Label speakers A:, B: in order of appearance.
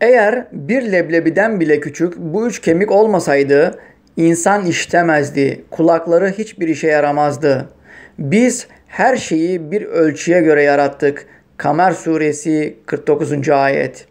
A: Eğer bir leblebiden bile küçük bu üç kemik olmasaydı insan işitemezdi, kulakları hiçbir işe yaramazdı. Biz her şeyi bir ölçüye göre yarattık. Kamer suresi 49. ayet.